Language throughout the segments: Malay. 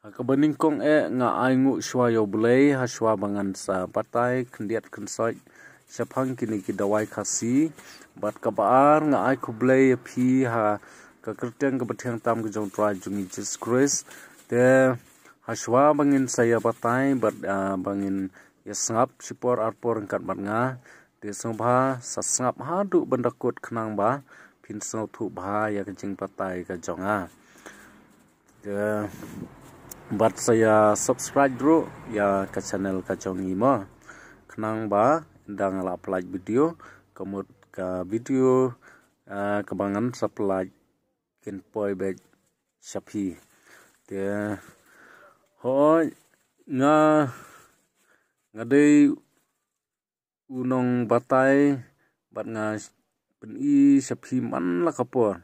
Kebening kong e nga ai ngu shua yo blei ha shua bangan sa patai kendiat kensoi shapang kini ki dawai kasi bat ka baar nga ai ku blei e pi ha ka kerteng ka batiang tam ka jong trai jungi jis kris te ha shua bangin sa ya patai bat bangin ya sengap shipor arpor ngkat bat nga te sung ba sa sengap ha du bendakut kenang ba pin sengau tu ba ya kencing patai ka jong ha te bat saya subscribe dulu ya ke channel kacong ima kenang ba dan upload video kemud ke video uh, kebangan supply kin poi bag shapi te ho nga ngadei unong batai bat nga pen i shapi man la kapo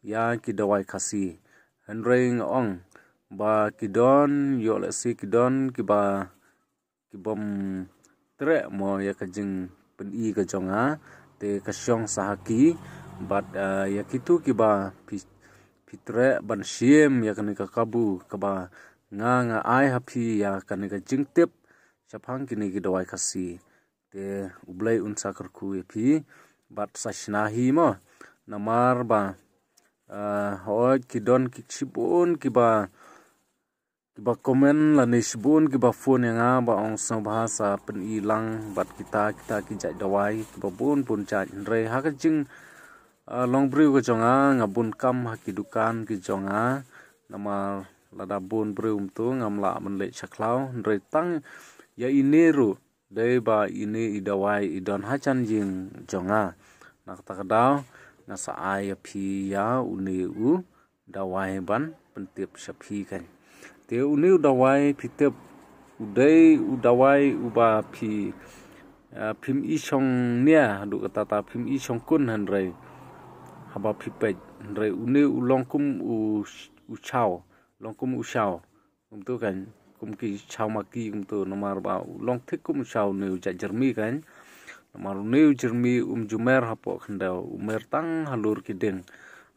ya kidawai kasi hendring ong ba kidon yo la si kidon ki ba ki bom tre mo ya ka jing pen i ka jong ha te ka shong sa ki but eh, ya ki tu ki ba pi pi tre ban shiem ya ka ni ka kabu ka ba nga nga ai ha pi ya ka ni ka jing tip cha phang ki ni ki do ka si te u blai un sa kar ku e pi but sa shna hi mo namar ba ᱟᱦ ᱦᱚᱭ ᱠᱤᱫᱚᱱ ᱠᱤᱪᱷᱤᱵᱚᱱ ᱠᱤᱵᱟ ᱟᱦ Kiba komen la nishbun kiba fun yang a ba ong sa bahasa pen ilang bat kita kita kijak dawai kiba bun bun jak re hak jing ah, long brew ke jong a ngabun kam hak kidukan ke jong a nama lada bun brew um tu ngam la men le chaklau re tang ya ineru de ba ini idawai idon hachan jing jong a nak tak dau ngasa ai pi ya, ya uni u dawai ban pentip syafi kan te uni udawai pi te udai udawai uba pi phim i chong nia du ka ta phim i chong kun han rai haba pi pe rai uni ulongkum u u chao longkum u chao um tu kan kum ki chao ma ki um tu nomar ba long thik kum chao ne kan. u ja jermi kan nomar ne u jermi um jumer hapo khanda umer tang halur ki den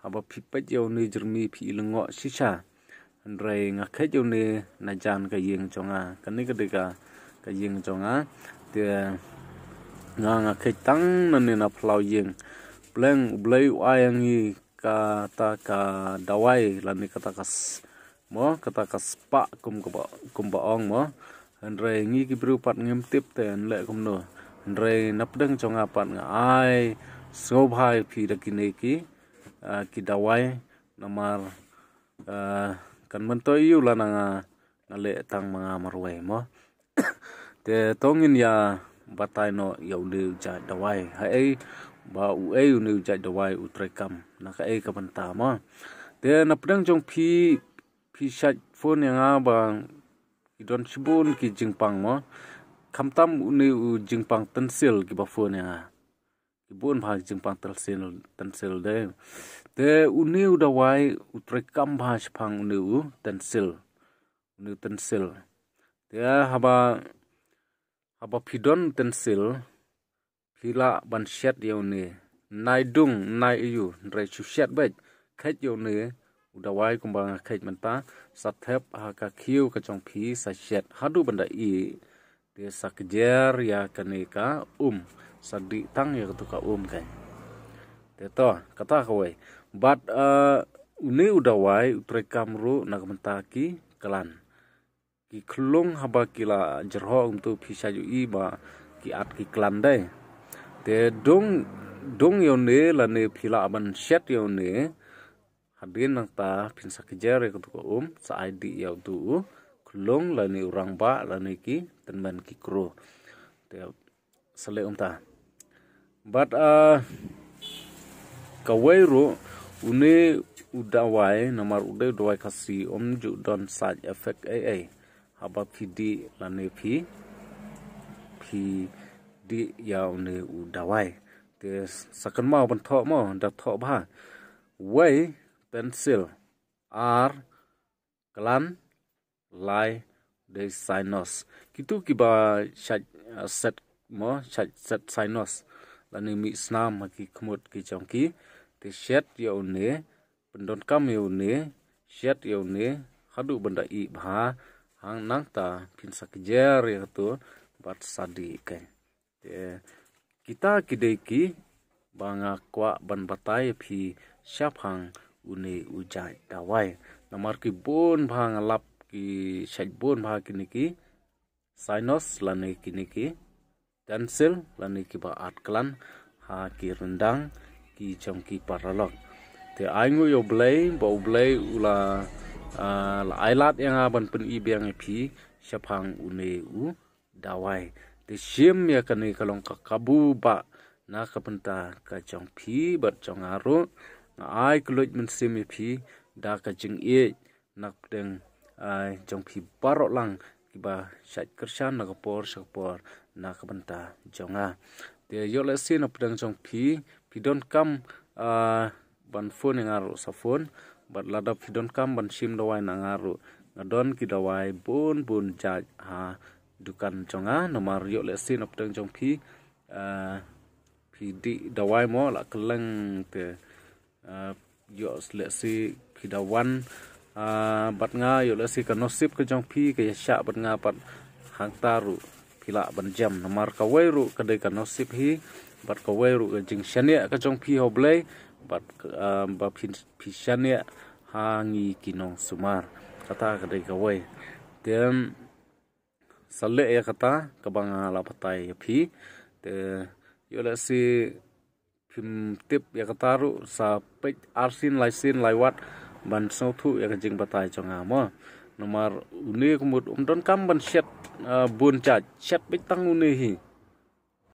haba pi pe jao ne jermi pi lengo si cha rồi ngã khét chỗ này nãy chan cái riêng cho ngà cái này cái đấy cả cái riêng cho ngà thì ngà ngã khét tăng nên nè na plau riêng pleng blay ai ang i kata ka dawai lani kata kas mo kata kas pa kum ka kum ba ong mo rồi ngi cái biểu pat ngem tip te anh le kum no andre nap dang cho nga pat nga ai so bhai phi cái này cái cái ki dawai namar kan man to iu lana nga ngale tang mga marway mo te tongin ya batai no yau le ja dawai ha ei ba u ei u ne ja dawai u trekam na ka ei ka ban ta ma te na pdang jong phi phi shat phone nga ba ki don sibun ki jingpang mo kamtam u ne u jingpang tensil ki ba phone nga ibun bahas jengpang tersel tersel de de uni udah wai utrekam bahas pang uni u tersel uni tersel de haba haba pidon tersel pila ban syat ya uni nai dung nai iu nai su syat baik kait ya uni udah wai kumbang kait mentah satep haka kiu kacang pi sa syat hadu benda i dia sakjer ya kenika um sadik tang ya ketuka um kan teto kata kowe but uh, eh, ini udah wai utrekam ru nak mentaki kelan ki klung haba kila jerho untuk um bisa ju iba ki at ki klan dai te dong dong yone ya la ne pila aban set yone ya hadin nak ta pin sakjer ya ketuka um sa id ya tu uh. klong la ni urang ba la ni ki tenman ki kro te sale umta but uh kawairo une udawai namar ude dawai khasi om ju don saj effect ai ai haba phi di la ne phi phi di ya une udawai te sakan ma ban tho ma da tho ba wai pencil r kalan lai de sinus kitu ki ba chat uh, set mo chat set sinus la ni mi snam ma ki khmot ki chong ki te set yo ne pendon kam yo ne set yo ne khadu benda i bha hang nang ta pin sak jer ya tu bat sadi ke te kita ki de ki banga kwa ban batai phi syaphang une ujai dawai namar ki bon bhang lap ki shakbon ba ki niki sinus la niki niki tonsil la niki ba atklan ha ki rendang ki chongki paralog te aingu yo blay ba blay ula la ailat yang aban pun ibang e pi shapang une u dawai te shim ya kan ni kalong ka kabu ba na ka penta ka chong pi ba chong aro ai kluj mun simi e pi da ka jing e nak deng jong khi paro lang kiba shat kershan na kapor sakpor na kabanta jonga te yo le sin of dang jong phi phi don kam ban phone ngar sa phone bat lada phi don kam ban sim dawai na ngar ngadon ki dawai bun bun cha ha dukan jonga nomar yo le sin of dang jong phi phi di dawai mo la kelang te yo le si phi dawan bat nga yo la si ka no sip ka jong phi ka ya sha bat nga pat hang taru phila ban jam na mar ka wai ru ka dai ka no sip hi bat ka wai ru ka jing shane ka jong phi ho ble bat ba phi phi shane ha ngi ki no sumar ka ta ka dai ka wai ten salle ya ka ta ka bang la patai ya phi te yo la si phim tip ya ka taru sa pe arsin lai sin lai wat ban snow thu ya jing batai chonga mo nomor une kumut umdon kam ban shet bun cha shet bik tang une hi